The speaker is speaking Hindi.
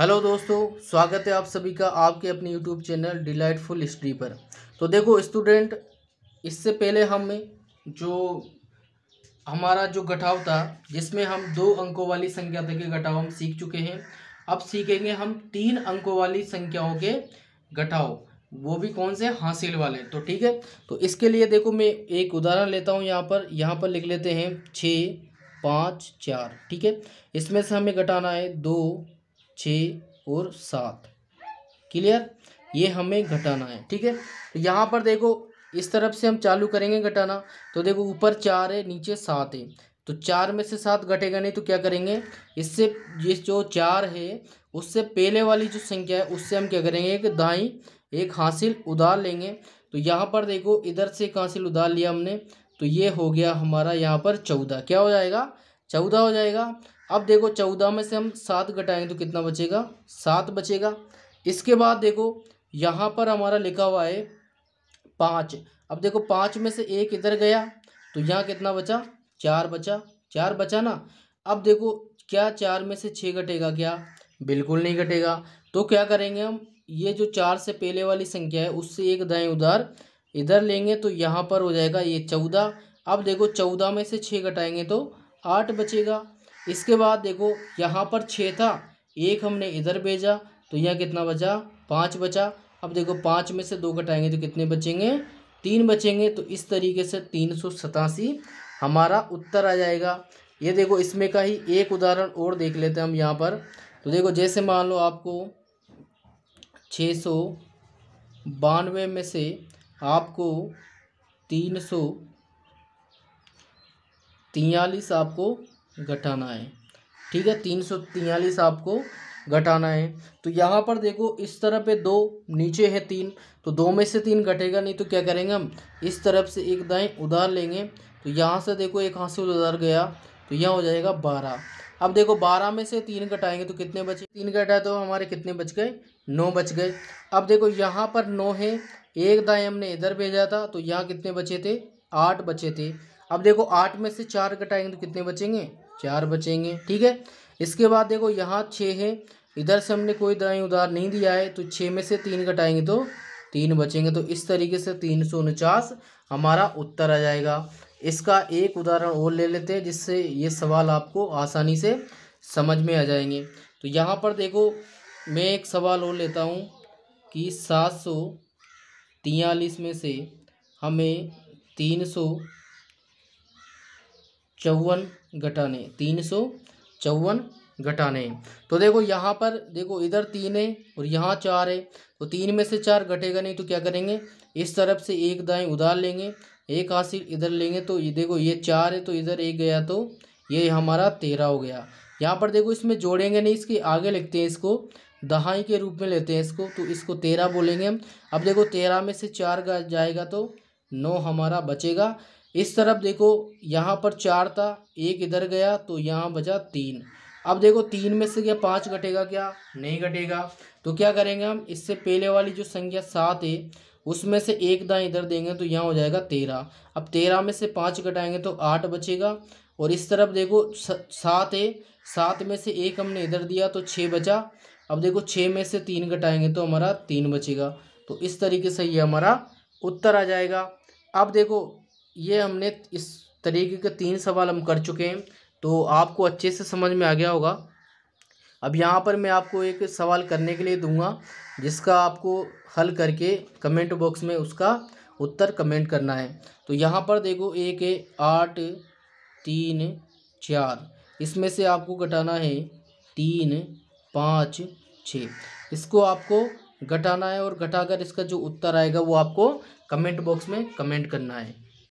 हेलो दोस्तों स्वागत है आप सभी का आपके अपने यूट्यूब चैनल डिलाइटफुल हिस्ट्री पर तो देखो स्टूडेंट इससे पहले हम जो हमारा जो घटाव था जिसमें हम दो अंकों वाली संख्या तक के घटाव हम सीख चुके हैं अब सीखेंगे हम तीन अंकों वाली संख्याओं के घटाव वो भी कौन से हासिल वाले तो ठीक है तो इसके लिए देखो मैं एक उदाहरण लेता हूँ यहाँ पर यहाँ पर लिख लेते हैं छः पाँच चार ठीक है इसमें से हमें घटाना है दो छः और सात क्लियर ये हमें घटाना है ठीक है तो यहाँ पर देखो इस तरफ से हम चालू करेंगे घटाना तो देखो ऊपर चार है नीचे सात है तो चार में से सात घटेगा नहीं तो क्या करेंगे इससे ये जो चार है उससे पहले वाली जो संख्या है उससे हम क्या करेंगे एक दाई एक हासिल उधार लेंगे तो यहाँ पर देखो इधर से एक हासिल उधार लिया हमने तो ये हो गया हमारा यहाँ पर चौदह क्या हो जाएगा चौदह हो जाएगा अब देखो चौदह में से हम सात घटाएंगे तो कितना बचेगा सात बचेगा इसके बाद देखो यहाँ पर हमारा लिखा हुआ है पाँच अब देखो पाँच में से एक इधर गया तो यहाँ कितना बचा चार बचा चार बचा ना अब देखो क्या चार में से छः घटेगा क्या बिल्कुल नहीं घटेगा तो क्या करेंगे हम ये जो चार से पहले वाली संख्या है उससे एक दाएँ उधार इधर लेंगे तो यहाँ पर हो जाएगा ये चौदह अब देखो चौदह में से छः घटाएंगे तो आठ बचेगा इसके बाद देखो यहाँ पर छः था एक हमने इधर भेजा तो यहाँ कितना बचा पाँच बचा अब देखो पाँच में से दो कटाएंगे तो कितने बचेंगे तीन बचेंगे तो इस तरीके से तीन सौ सतासी हमारा उत्तर आ जाएगा ये देखो इसमें का ही एक उदाहरण और देख लेते हैं हम यहाँ पर तो देखो जैसे मान लो आपको छः सौ बानवे में से आपको तीन सौ तियालीस आपको घटाना है ठीक है तीन सौ तियालीस आपको घटाना है तो यहाँ पर देखो इस तरफ पे दो नीचे है तीन तो दो में से तीन घटेगा नहीं तो क्या करेंगे हम इस तरफ से एक दाएँ उधार लेंगे तो यहाँ से देखो एक हाथ से उधार गया तो यह हो जाएगा बारह अब देखो बारह में से तीन घटाएंगे तो कितने बचे तीन घटाए तो हमारे कितने बच गए नौ बच गए अब देखो यहाँ पर नौ है एक दाएँ हमने इधर भेजा था तो यहाँ कितने बचे थे आठ बचे थे अब देखो आठ में से चार कटाएंगे तो कितने बचेंगे चार बचेंगे ठीक है इसके बाद देखो यहाँ छः है इधर से हमने कोई दाई उधार नहीं दिया है तो छः में से तीन कटाएंगे तो तीन बचेंगे तो इस तरीके से तीन सौ उनचास हमारा उत्तर आ जाएगा इसका एक उदाहरण और ले लेते हैं जिससे ये सवाल आपको आसानी से समझ में आ जाएंगे तो यहाँ पर देखो मैं एक सवाल और लेता हूँ कि सात सौ तियालीस में से हमें तीन सौ चौवन घटाने तीन सौ चौवन घटाने तो देखो यहाँ पर देखो इधर तीन है और यहाँ चार है तो तीन में से चार घटेगा नहीं तो क्या करेंगे इस तरफ से एक दाएं उधार लेंगे एक हासिल इधर लेंगे तो ये देखो ये चार है तो इधर एक गया तो ये हमारा तेरह हो गया यहाँ पर देखो इसमें जोड़ेंगे नहीं इसके आगे लिखते हैं इसको दहाई के रूप में लेते हैं इसको तो इसको तेरह बोलेंगे हम अब देखो तेरह में से चार जाएगा तो नौ हमारा बचेगा इस तरफ देखो यहाँ पर चार था एक इधर गया तो यहाँ बचा तीन अब देखो तीन में से क्या पाँच घटेगा क्या नहीं घटेगा तो क्या करेंगे हम इससे पहले वाली जो संख्या सात है उसमें से एक दाँ इधर देंगे तो यहाँ हो जाएगा तेरह अब तेरह में से पाँच घटाएंगे तो आठ बचेगा और इस तरफ देखो सात है सात में से एक हमने इधर दिया तो छः बचा अब देखो छः में से तीन घटाएंगे तो हमारा तीन बचेगा तो इस तरीके से ये हमारा उत्तर आ जाएगा अब देखो ये हमने इस तरीके के तीन सवाल हम कर चुके हैं तो आपको अच्छे से समझ में आ गया होगा अब यहाँ पर मैं आपको एक सवाल करने के लिए दूंगा जिसका आपको हल करके कमेंट बॉक्स में उसका उत्तर कमेंट करना है तो यहाँ पर देखो एक है आठ तीन चार इसमें से आपको घटाना है तीन पाँच छः इसको आपको घटाना है और घटाकर इसका जो उत्तर आएगा वो आपको कमेंट बॉक्स में कमेंट करना है